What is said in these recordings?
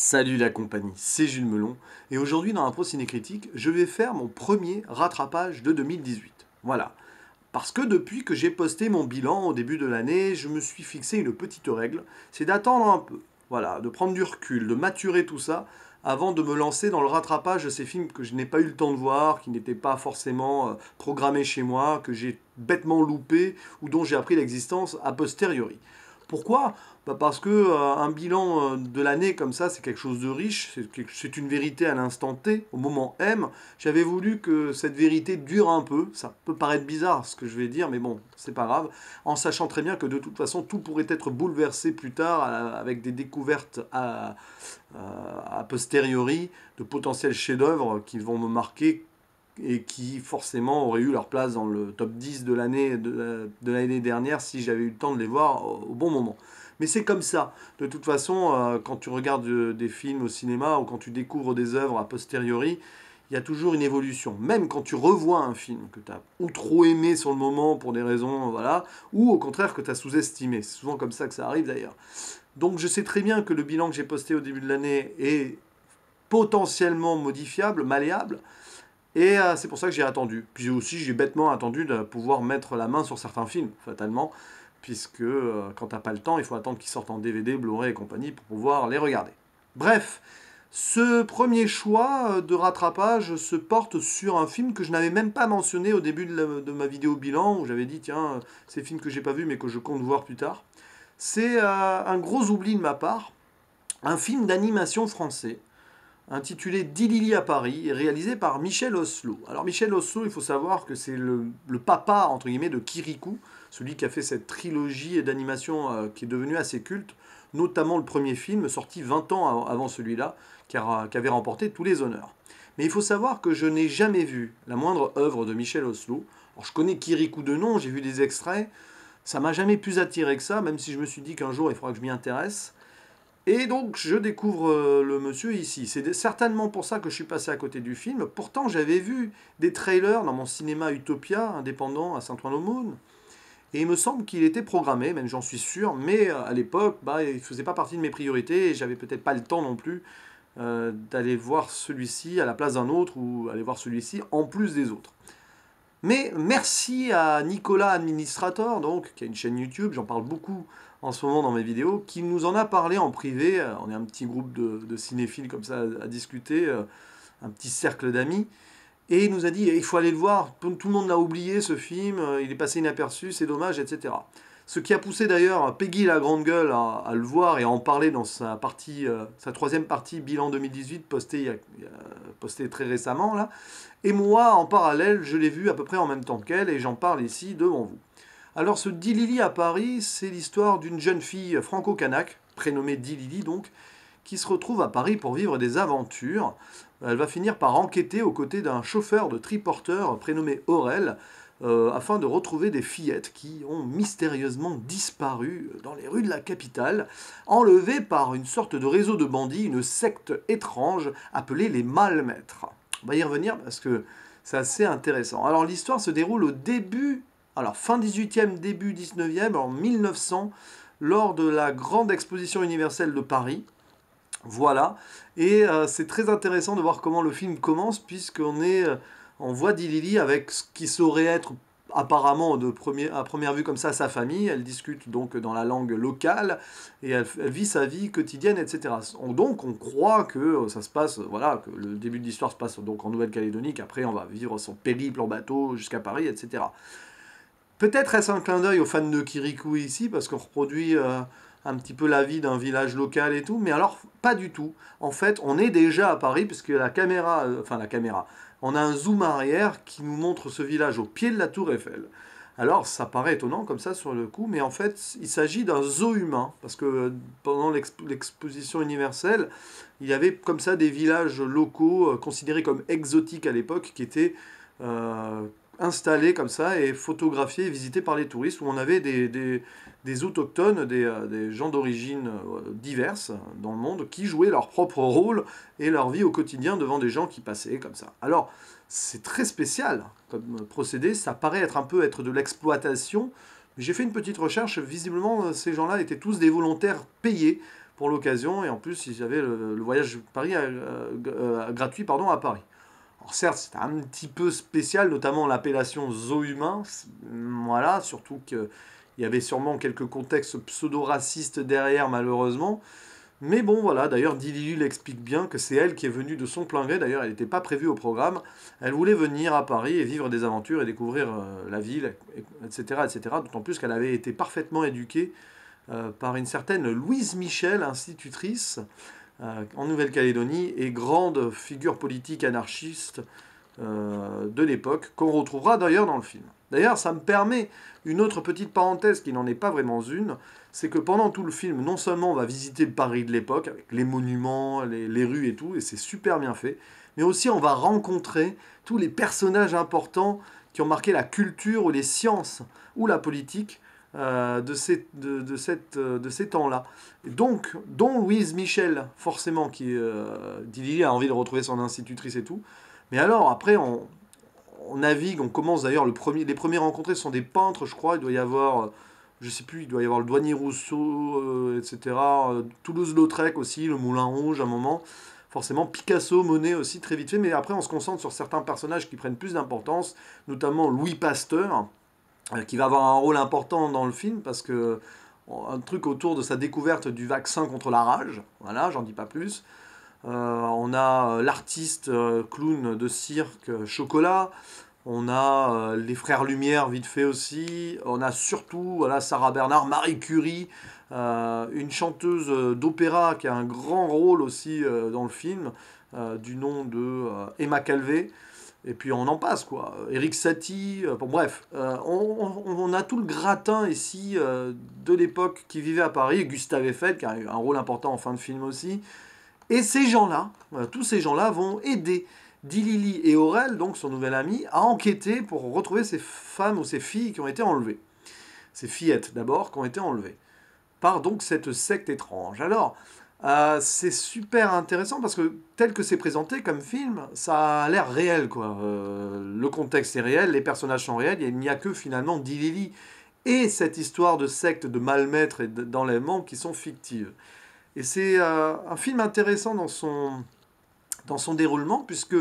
Salut la compagnie, c'est Jules Melon et aujourd'hui dans Impro Ciné Critique, je vais faire mon premier rattrapage de 2018. Voilà. Parce que depuis que j'ai posté mon bilan au début de l'année, je me suis fixé une petite règle, c'est d'attendre un peu. Voilà, de prendre du recul, de maturer tout ça avant de me lancer dans le rattrapage de ces films que je n'ai pas eu le temps de voir, qui n'étaient pas forcément euh, programmés chez moi, que j'ai bêtement loupés ou dont j'ai appris l'existence a posteriori. Pourquoi bah, Parce que euh, un bilan euh, de l'année comme ça, c'est quelque chose de riche, c'est une vérité à l'instant T, au moment M. J'avais voulu que cette vérité dure un peu, ça peut paraître bizarre ce que je vais dire, mais bon, c'est pas grave, en sachant très bien que de toute façon, tout pourrait être bouleversé plus tard avec des découvertes euh, à, posteriori de potentiels chefs-d'œuvre qui vont me marquer et qui forcément auraient eu leur place dans le top 10 de l'année de, l'année dernière si j'avais eu le temps de les voir au, bon moment. Mais c'est comme ça. De toute façon, euh, quand tu regardes euh, des films au cinéma ou quand tu découvres des œuvres a posteriori, il y a toujours une évolution. Même quand tu revois un film que tu as ou trop aimé sur le moment pour des raisons, voilà, ou au contraire que tu as sous-estimé. C'est souvent comme ça que ça arrive d'ailleurs. Donc je sais très bien que le bilan que j'ai posté au début de l'année est potentiellement modifiable, malléable. Et euh, c'est pour ça que j'ai attendu. Puis aussi, j'ai bêtement attendu de pouvoir mettre la main sur certains films, fatalement, puisque euh, quand t'as pas le temps, il faut attendre qu'ils sortent en DVD, Blu-ray et compagnie pour pouvoir les regarder. Bref, ce premier choix euh, de rattrapage se porte sur un film que je n'avais même pas mentionné au début de, ma vidéo bilan, où j'avais dit, tiens, ces film que j'ai pas vu mais que je compte voir plus tard. C'est un gros oubli de ma part. Un film d'animation français intitulé Dilili à Paris, réalisé par Michel Oslo. Alors Michel Oslo, il faut savoir que c'est le, papa, entre guillemets, de Kirikou, celui qui a fait cette trilogie d'animation euh, qui est devenue assez culte, notamment le premier film, sorti 20 ans avant celui-là, qui, avait remporté tous les honneurs. Mais il faut savoir que je n'ai jamais vu la moindre œuvre de Michel Oslo. Alors je connais Kirikou de nom, j'ai vu des extraits, ça m'a jamais plus attiré que ça, même si je me suis dit qu'un jour il faudra que je m'y intéresse. Et donc, je découvre euh, le monsieur ici. C'est certainement pour ça que je suis passé à côté du film. Pourtant, j'avais vu des trailers dans mon cinéma Utopia, indépendant à saint ouen aux Et il me semble qu'il était programmé, même j'en suis sûr, mais euh, à l'époque, bah, il ne faisait pas partie de mes priorités et j'avais peut-être pas le temps non plus euh, d'aller voir celui-ci à la place d'un autre ou aller voir celui-ci en plus des autres. Mais merci à Nicolas Administrator, donc, qui a une chaîne YouTube, j'en parle beaucoup en ce moment dans mes vidéos, qui nous en a parlé en privé. Euh, on est un petit groupe de, cinéphiles comme ça à, discuter, euh, un petit cercle d'amis. Et il nous a dit, il faut aller le voir, tout le monde l'a oublié ce film, euh, il est passé inaperçu, c'est dommage, etc. Ce qui a poussé d'ailleurs Peggy la Grande Gueule à, le voir et à en parler dans sa, partie, sa troisième partie bilan 2018 postée, postée, très récemment. là. Et moi, en parallèle, je l'ai vu à peu près en même temps qu'elle et j'en parle ici devant vous. Alors ce Dilili à Paris, c'est l'histoire d'une jeune fille franco-canaque, prénommée Dilili donc, qui se retrouve à Paris pour vivre des aventures. Elle va finir par enquêter aux côtés d'un chauffeur de triporteur prénommé Aurel, euh, afin de retrouver des fillettes qui ont mystérieusement disparu dans les rues de la capitale, enlevées par une sorte de réseau de bandits, une secte étrange appelée les Malmaîtres. On va y revenir parce que c'est assez intéressant. Alors l'histoire se déroule au début alors fin 18e, début 19e, en 1900, lors de la grande exposition universelle de Paris. Voilà, et euh, c'est très intéressant de voir comment le film commence, puisqu'on est euh, en voie d'Ilili avec ce qui saurait être apparemment de premier, à première vue comme ça sa famille. Elle discute donc dans la langue locale et elle, vit sa vie quotidienne, etc. donc on croit que euh, ça se passe, voilà, que le début de l'histoire se passe donc en Nouvelle-Calédonie, qu'après on va vivre son périple en bateau jusqu'à Paris, etc. Peut-être est-ce un clin d'œil aux fans de Kirikou ici, parce qu'on reproduit euh, un petit peu la vie d'un village local et tout, mais alors pas du tout. En fait, on est déjà à Paris, puisque la caméra, euh, enfin la caméra, on a un zoom arrière qui nous montre ce village au pied de la tour Eiffel. Alors, ça paraît étonnant comme ça sur le coup, mais en fait, il s'agit d'un zoo humain, parce que euh, pendant l'exposition universelle, il y avait comme ça des villages locaux considérés comme exotiques à l'époque, qui étaient installé comme ça et photographié et visité par les touristes, où on avait des, des, autochtones, des, euh, des gens d'origine euh, diverses dans le monde, qui jouaient leur propre rôle et leur vie au quotidien devant des gens qui passaient comme ça. Alors, c'est très spécial comme procédé, ça paraît être un peu être de l'exploitation, mais j'ai fait une petite recherche, visiblement euh, ces gens-là étaient tous des volontaires payés pour l'occasion, et en plus ils avaient le, voyage Paris gratuit pardon, à Paris. Alors certes, c'est un petit peu spécial, notamment l'appellation zoo humain. Mm, voilà, surtout qu'il y avait sûrement quelques contextes pseudo-racistes derrière, malheureusement. Mais bon, voilà, d'ailleurs, Dilly explique bien que c'est elle qui est venue de son plein gré. D'ailleurs, elle n'était pas prévue au programme. Elle voulait venir à Paris et vivre des aventures et découvrir euh, la ville, etc. etc. D'autant plus qu'elle avait été parfaitement éduquée euh, par une certaine Louise Michel, institutrice, euh, en Nouvelle-Calédonie et grande figure politique anarchiste euh, de l'époque, qu'on retrouvera d'ailleurs dans le film. D'ailleurs, ça me permet une autre petite parenthèse qui n'en est pas vraiment une, c'est que pendant tout le film, non seulement on va visiter le Paris de l'époque, avec les monuments, les, les, rues et tout, et c'est super bien fait, mais aussi on va rencontrer tous les personnages importants qui ont marqué la culture ou les sciences ou la politique euh, de, ces, de, cette, euh, de ces temps-là. Donc, dont Louise Michel, forcément, qui est euh, a envie de retrouver son institutrice et tout. Mais alors, après, on, on navigue, on commence d'ailleurs, le premier, les premiers rencontrés sont des peintres, je crois, il doit y avoir, je sais plus, il doit y avoir le douanier Rousseau, etc., Toulouse-Lautrec aussi, le Moulin Rouge à un moment, forcément Picasso, Monet aussi, très vite fait, mais après on se concentre sur certains personnages qui prennent plus d'importance, notamment Louis Pasteur, euh, qui va avoir un rôle important dans le film parce que euh, un truc autour de sa découverte du vaccin contre la rage. Voilà, j'en dis pas plus. Euh, on a l'artiste clown de cirque Chocolat. On a les frères Lumière vite fait aussi. On a surtout voilà, Sarah Bernard, Marie Curie, une chanteuse d'opéra qui a un grand rôle aussi dans le film, du nom de Emma Calvé. Et puis on en passe, quoi. Eric Satie, euh, bon bref, euh, on, a tout le gratin ici euh, de l'époque qui vivait à Paris, Gustave Eiffel, qui a eu un rôle important en fin de film aussi. Et ces gens-là, tous ces gens-là vont aider Dilili et Aurel, donc son nouvel ami, à enquêter pour retrouver ces femmes ou ces filles qui ont été enlevées. Ces fillettes d'abord qui ont été enlevées. Par donc cette secte étrange. Alors, euh, c'est super intéressant parce que tel que c'est présenté comme film, ça a l'air réel. Quoi. Euh, le contexte est réel, les personnages sont réels, il n'y a que finalement Dilili et cette histoire de secte, de malmaître et d'enlèvement qui sont fictives. Et c'est euh, un film intéressant dans son, déroulement puisque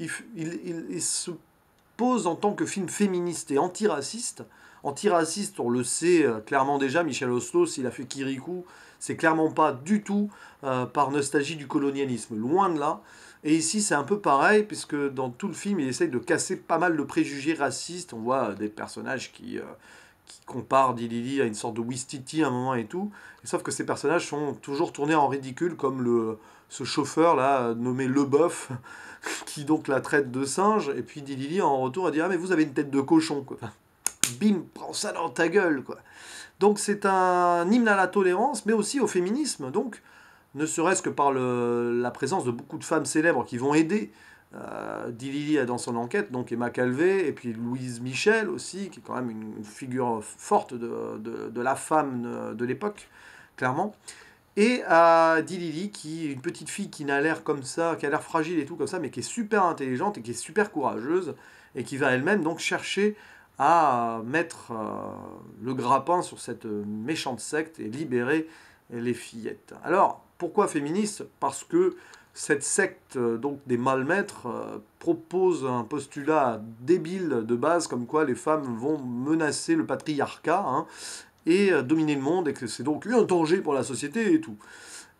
se pose en tant que film féministe et antiraciste Antiraciste, on le sait euh, clairement déjà, Michel Oslo, s'il a fait Kirikou, c'est clairement pas du tout euh, par nostalgie du colonialisme, loin de là. Et ici, c'est un peu pareil, puisque dans tout le film, il essaye de casser pas mal de préjugés racistes. On voit euh, des personnages qui, qui comparent Dilili à une sorte de Wistiti à un moment et tout. sauf que ces personnages sont toujours tournés en ridicule, comme le, ce chauffeur là, nommé Leboeuf, qui donc la traite de singe. Et puis Dilili, en retour, elle dit Ah, mais vous avez une tête de cochon, quoi bim, prends ça dans ta gueule, quoi. Donc c'est un hymne à la tolérance, mais aussi au féminisme, donc, ne serait-ce que par la présence de beaucoup de femmes célèbres qui vont aider euh, Dilili dans son enquête, donc Emma Calvé, et puis Louise Michel aussi, qui est quand même une figure forte de, la femme de, l'époque, clairement. Et à Dilili, qui est une petite fille qui n'a l'air comme ça, qui a l'air fragile et tout comme ça, mais qui est super intelligente et qui est super courageuse, et qui va elle-même donc chercher à mettre euh, le grappin sur cette méchante secte et libérer les fillettes. Alors, pourquoi féministe Parce que cette secte euh, donc des malmaîtres euh, propose un postulat débile de base comme quoi les femmes vont menacer le patriarcat hein, et dominer le monde et que c'est donc un danger pour la société et tout.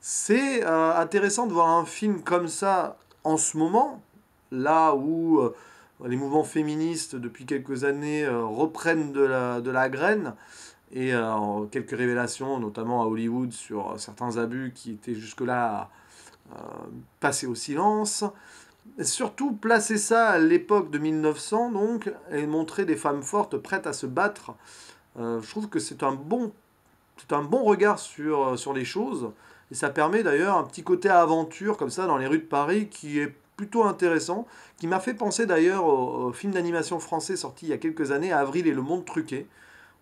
C'est intéressant de voir un film comme ça en ce moment, là où les mouvements féministes depuis quelques années euh, reprennent de la, de la graine et euh, quelques révélations, notamment à Hollywood, sur euh, certains abus qui étaient jusque-là passés au silence. surtout, placer ça à l'époque de 1900, donc, et montrer des femmes fortes prêtes à se battre, je trouve que c'est un bon, c'est un bon regard sur, sur les choses. Et ça permet d'ailleurs un petit côté aventure comme ça dans les rues de Paris qui est plutôt intéressant, qui m'a fait penser d'ailleurs au, film d'animation français sorti il y a quelques années, Avril et le monde truqué,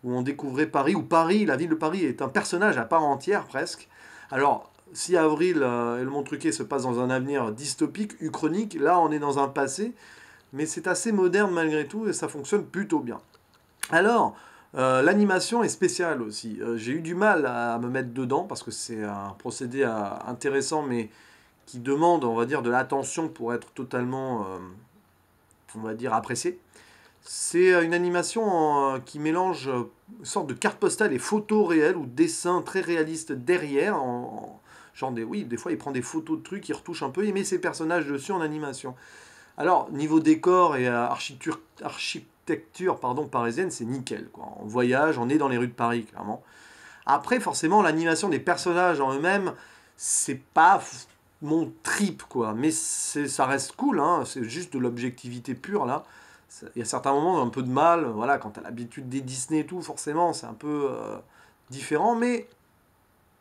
où on découvrait Paris, où Paris, la ville de Paris est un personnage à part entière presque. Alors, si Avril euh, et le monde truqué se passe dans un avenir dystopique, uchronique, là on est dans un passé, mais c'est assez moderne malgré tout et ça fonctionne plutôt bien. Alors, euh, l'animation est spéciale aussi. Euh, j'ai eu du mal à me mettre dedans parce que c'est un procédé intéressant mais qui demande, on va dire, de l'attention pour être totalement, euh, on va dire, apprécié. C'est euh, une animation euh, qui mélange une sorte de carte postale et photos réelles ou dessins très réalistes derrière. En, genre oui, des fois il prend des photos de trucs, il retouche un peu, il met ses personnages dessus en animation. Alors, niveau décor et architecture, pardon, parisienne, c'est nickel. Quoi. On voyage, on est dans les rues de Paris, clairement. Après, forcément, l'animation des personnages en eux-mêmes, c'est pas mon trip, quoi. Mais ça reste cool, hein. c'est juste de l'objectivité pure, là. Il y a certains moments, un peu de mal, voilà, quand t'as l'habitude des Disney et tout, forcément, c'est un peu euh, différent, mais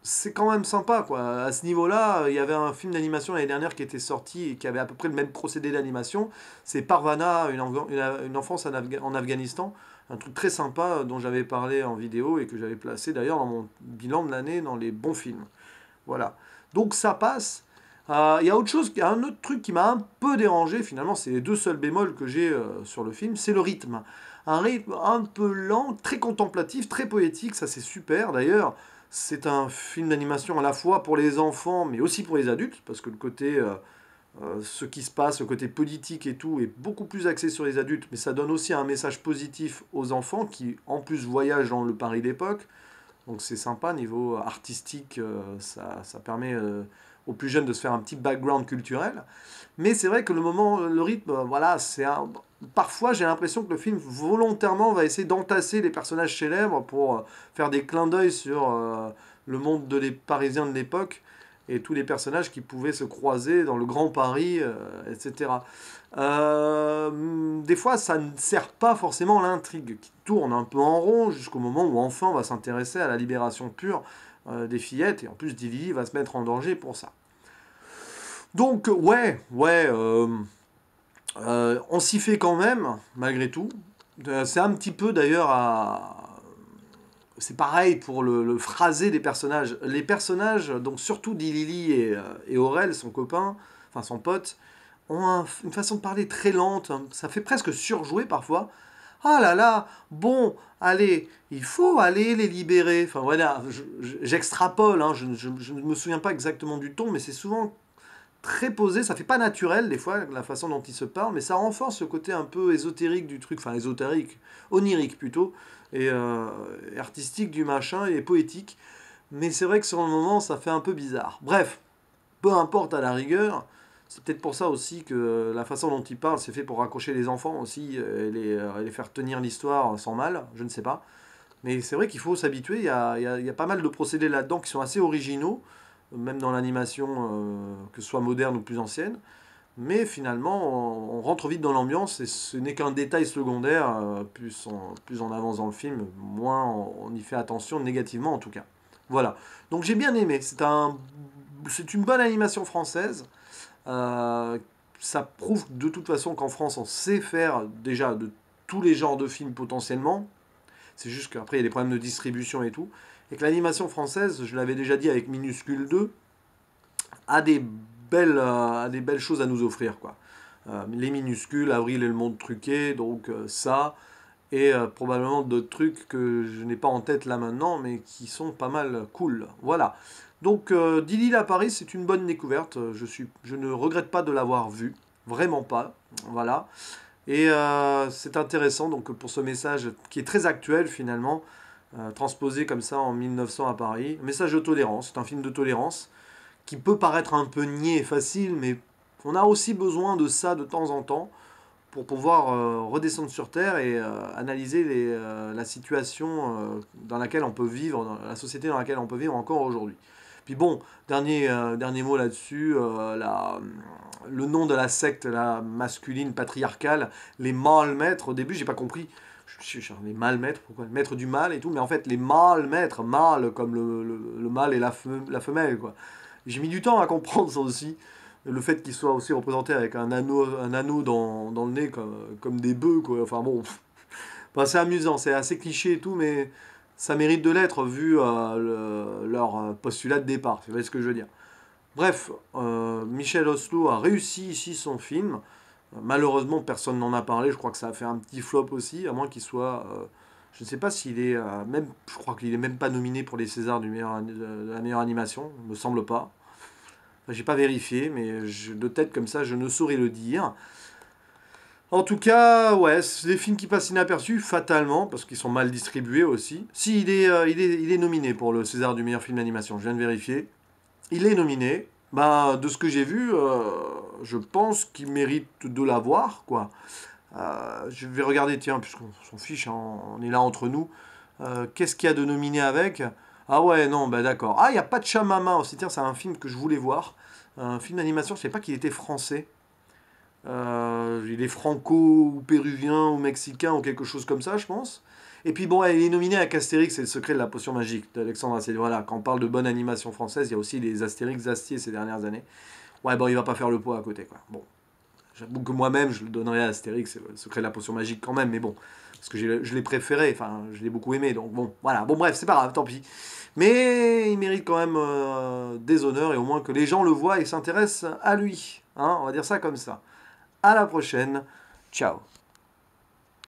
c'est quand même sympa, quoi. À ce niveau-là, il y avait un film d'animation l'année dernière qui était sorti et qui avait à peu près le même procédé d'animation. C'est Parvana, une, enfance en, en Afghanistan un truc très sympa euh, dont j'avais parlé en vidéo et que j'avais placé d'ailleurs dans mon bilan de l'année dans les bons films. Voilà. Donc ça passe, ah, il y a un autre truc qui m'a un peu dérangé, finalement, c'est les deux seuls bémols que j'ai euh, sur le film, c'est le rythme. Un rythme un peu lent, très contemplatif, très poétique, ça c'est super d'ailleurs. C'est un film d'animation à la fois pour les enfants, mais aussi pour les adultes, parce que le côté euh, euh, ce qui se passe, le côté politique et tout, est beaucoup plus axé sur les adultes, mais ça donne aussi un message positif aux enfants qui, en plus, voyagent dans le Paris d'époque. Donc c'est sympa, niveau artistique, ça, ça, permet aux plus jeunes de se faire un petit background culturel. Mais c'est vrai que le moment, le rythme, voilà, c'est un... Parfois, j'ai l'impression que le film volontairement va essayer d'entasser les personnages célèbres pour euh, faire des clins d'œil sur euh, le monde de les Parisiens de l'époque et tous les personnages qui pouvaient se croiser dans le Grand Paris, euh, etc. des fois, ça ne sert pas forcément l'intrigue qui tourne un peu en rond jusqu'au moment où enfin on va s'intéresser à la libération pure des fillettes et en plus Divi va se mettre en danger pour ça. Donc, ouais, ouais, euh, euh, on s'y fait quand même, malgré tout. Euh, c'est un petit peu d'ailleurs à. C'est pareil pour le, phrasé des personnages. Les personnages, donc surtout Dilili et, et Aurel, son copain, enfin son pote, ont une façon de parler très lente. Hein. Ça fait presque surjouer parfois. Ah là là, bon, allez, il faut aller les libérer. Enfin voilà, j'extrapole, hein. je ne me souviens pas exactement du ton, mais c'est souvent très posé, ça fait pas naturel des fois la façon dont il se parle, mais ça renforce ce côté un peu ésotérique du truc, enfin ésotérique, onirique plutôt, et euh, artistique du machin et poétique. Mais c'est vrai que sur le moment, ça fait un peu bizarre. Bref, peu importe à la rigueur, c'est peut-être pour ça aussi que la façon dont il parle c'est fait pour raccrocher les enfants aussi et les, faire tenir l'histoire sans mal, je ne sais pas. Mais c'est vrai qu'il faut s'habituer, il y a, y a, pas mal de procédés là-dedans qui sont assez originaux même dans l'animation, euh, que ce soit moderne ou plus ancienne. Mais finalement, on, rentre vite dans l'ambiance et ce n'est qu'un détail secondaire. Euh, plus, on, plus avance dans le film, moins on, y fait attention, négativement en tout cas. Voilà. Donc j'ai bien aimé. C'est un, c'est une bonne animation française. Euh, ça prouve de toute façon qu'en France, on sait faire déjà de tous les genres de films potentiellement. C'est juste qu'après, il y a des problèmes de distribution et tout et que l'animation française, je l'avais déjà dit avec Minuscule 2, a des belles, euh, des belles choses à nous offrir. Quoi. Euh, les minuscules, Avril et le monde truqué, donc euh, ça, et probablement d'autres trucs que je n'ai pas en tête là maintenant, mais qui sont pas mal cool. Voilà. Donc Didi à Paris, c'est une bonne découverte. Je, suis, je ne regrette pas de l'avoir vu. Vraiment pas. Voilà. Et c'est intéressant donc pour ce message qui est très actuel finalement. Euh, transposé comme ça en 1900 à Paris. Message de tolérance, c'est un film de tolérance qui peut paraître un peu niais et facile, mais on a aussi besoin de ça de temps en temps pour pouvoir euh, redescendre sur Terre et euh, analyser les, la situation dans laquelle on peut vivre, la société dans laquelle on peut vivre encore aujourd'hui. Puis bon, dernier, dernier mot là-dessus, le nom de la secte la masculine patriarcale, les mâles maîtres, au début j'ai pas compris je, suis je mal maître, pourquoi mettre maître du mal et tout, mais en fait les mâles maîtres, mâles comme le, mâle et la, femelle quoi. J'ai mis du temps à comprendre ça aussi, le fait qu'ils soient aussi représentés avec un anneau, dans, le nez comme, comme des bœufs quoi. Enfin bon, bah, c'est amusant, c'est assez cliché et tout, mais ça mérite de l'être vu euh, leur euh, postulat de départ, vous voyez ce que je veux dire. Bref, euh, Michel Oslo a réussi ici son film. Malheureusement, personne n'en a parlé. Je crois que ça a fait un petit flop aussi, à moins qu'il soit. Euh, je ne sais pas s'il est. Euh, même, je crois qu'il n'est même pas nominé pour les Césars du meilleur, de la meilleure animation. me semble pas. J'ai pas vérifié, mais de tête comme ça, je ne saurais le dire. En tout cas, ouais, c'est des films qui passent inaperçus, fatalement, parce qu'ils sont mal distribués aussi. Si, est, euh, il est, il est nominé pour le César du meilleur film d'animation, je viens de vérifier. Il est nominé, bah, de ce que j'ai vu, euh, je pense qu'il mérite de l'avoir, quoi. Euh, je vais regarder, tiens, puisqu'on s'en fiche, hein, on est là entre nous. Euh, qu'est-ce qu'il y a de nominé avec Ah ouais, non, ben d'accord. Ah, il n'y a pas de Chamama aussi, tiens, c'est un film que je voulais voir. Un film d'animation, je ne savais pas qu'il était français. il est franco ou péruvien ou mexicain ou quelque chose comme ça, je pense. Et puis bon, il est nominé à Castérix c'est le secret de la potion magique d'Alexandre Astier. Voilà, quand on parle de bonne animation française, il y a aussi les Astérix Astier ces dernières années. Ouais, bon, il va pas faire le poids à côté, quoi. Bon, j'avoue que moi-même, je le donnerais à Astérix, le secret de la potion magique quand même, mais bon, parce que je l'ai préféré, enfin, je l'ai beaucoup aimé, donc bon, voilà. Bon, bref, c'est pas grave, tant pis. Mais il mérite quand même euh, des honneurs et au moins que les gens le voient et s'intéressent à lui. Hein. on va dire ça comme ça. À la prochaine. Ciao.